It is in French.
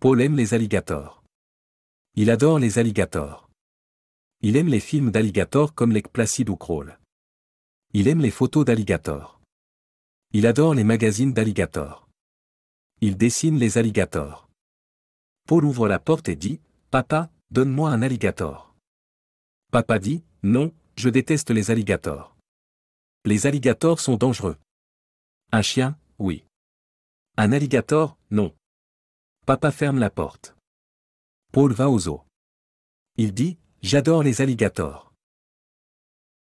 Paul aime les alligators. Il adore les alligators. Il aime les films d'alligators comme Les Placides ou Crawl. Il aime les photos d'alligators. Il adore les magazines d'alligators. Il dessine les alligators. Paul ouvre la porte et dit, Papa, donne-moi un alligator. Papa dit, Non, je déteste les alligators. Les alligators sont dangereux. Un chien, oui. Un alligator, non. Papa ferme la porte. Paul va aux eaux. Il dit, J'adore les alligators.